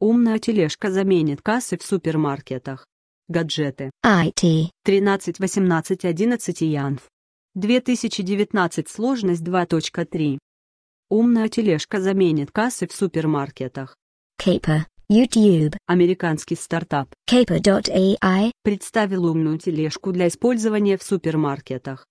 Умная тележка заменит кассы в супермаркетах. Гаджеты. IT. 13, 18, 11 Янф. 2019 сложность 2.3. Умная тележка заменит кассы в супермаркетах. Caper. YouTube. Американский стартап Caper.ai представил умную тележку для использования в супермаркетах.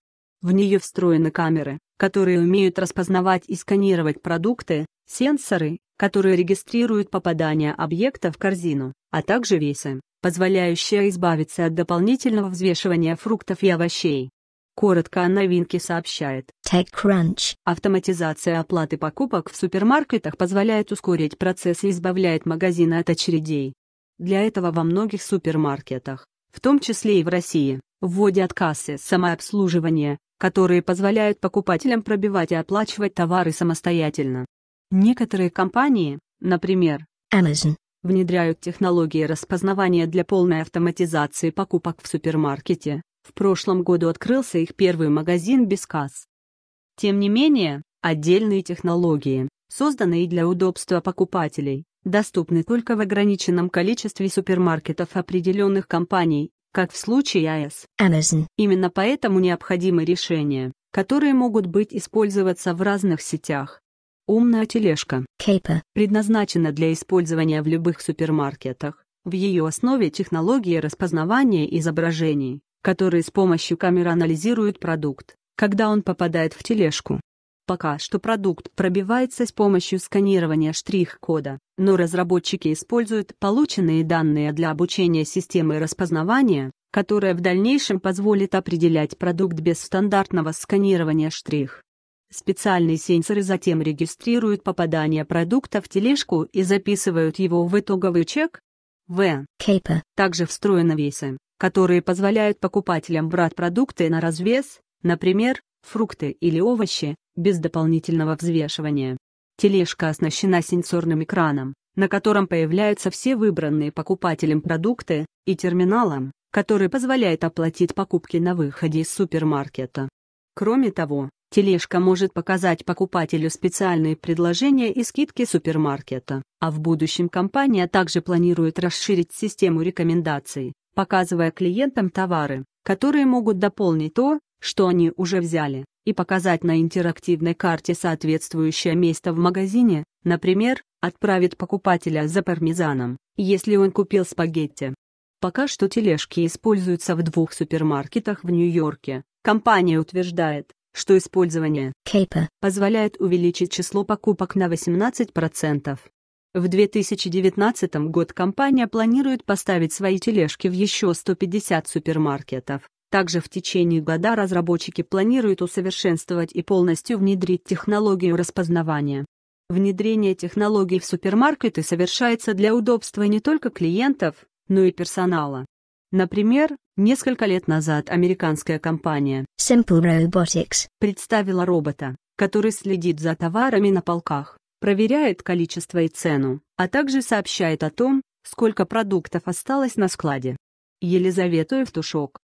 В нее встроены камеры, которые умеют распознавать и сканировать продукты, сенсоры, которые регистрируют попадание объекта в корзину, а также весы, позволяющие избавиться от дополнительного взвешивания фруктов и овощей. Коротко о новинке сообщает TechCrunch. Автоматизация оплаты покупок в супермаркетах позволяет ускорить процесс и избавляет магазины от очередей. Для этого во многих супермаркетах, в том числе и в России, вводят кассы самообслуживания, которые позволяют покупателям пробивать и оплачивать товары самостоятельно. Некоторые компании, например, Amazon, внедряют технологии распознавания для полной автоматизации покупок в супермаркете. В прошлом году открылся их первый магазин без касс. Тем не менее, отдельные технологии, созданные для удобства покупателей, доступны только в ограниченном количестве супермаркетов определенных компаний, как в случае АЭС. Amazon. Именно поэтому необходимы решения, которые могут быть использоваться в разных сетях. Умная тележка Caper. предназначена для использования в любых супермаркетах. В ее основе технологии распознавания изображений, которые с помощью камеры анализируют продукт, когда он попадает в тележку. Пока что продукт пробивается с помощью сканирования штрих-кода, но разработчики используют полученные данные для обучения системы распознавания, которая в дальнейшем позволит определять продукт без стандартного сканирования штрих. Специальные сенсоры затем регистрируют попадание продукта в тележку и записывают его в итоговый чек. В. Кейпа. Также встроены весы, которые позволяют покупателям брать продукты на развес, например, фрукты или овощи, без дополнительного взвешивания. Тележка оснащена сенсорным экраном, на котором появляются все выбранные покупателем продукты, и терминалом, который позволяет оплатить покупки на выходе из супермаркета. Кроме того, тележка может показать покупателю специальные предложения и скидки супермаркета, а в будущем компания также планирует расширить систему рекомендаций, показывая клиентам товары, которые могут дополнить то, что они уже взяли, и показать на интерактивной карте соответствующее место в магазине, например, отправит покупателя за пармезаном, если он купил спагетти. Пока что тележки используются в двух супермаркетах в Нью-Йорке. Компания утверждает, что использование кейпа позволяет увеличить число покупок на 18%. В 2019 год компания планирует поставить свои тележки в еще 150 супермаркетов. Также в течение года разработчики планируют усовершенствовать и полностью внедрить технологию распознавания. Внедрение технологий в супермаркеты совершается для удобства не только клиентов, но и персонала. Например, несколько лет назад американская компания Simple Robotics представила робота, который следит за товарами на полках, проверяет количество и цену, а также сообщает о том, сколько продуктов осталось на складе. Елизавета Евтушок,